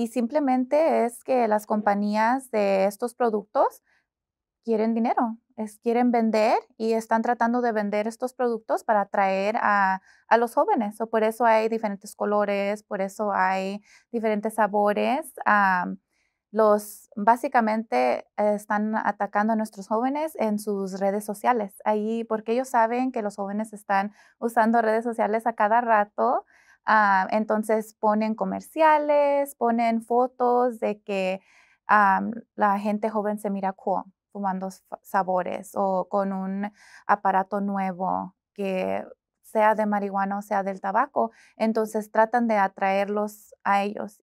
Y simplemente es que las compañías de estos productos quieren dinero, quieren vender y están tratando de vender estos productos para atraer a, los jóvenes. o por eso hay diferentes colores, por eso hay diferentes sabores. los básicamente están atacando a nuestros jóvenes en sus redes sociales. Ahí, porque ellos saben que los jóvenes están usando redes sociales a cada rato Ah, entonces ponen comerciales, ponen fotos de que la gente joven se mira cool fumando sabores o con un aparato nuevo que sea de marihuana o sea del tabaco. Entonces tratan de atraerlos a ellos.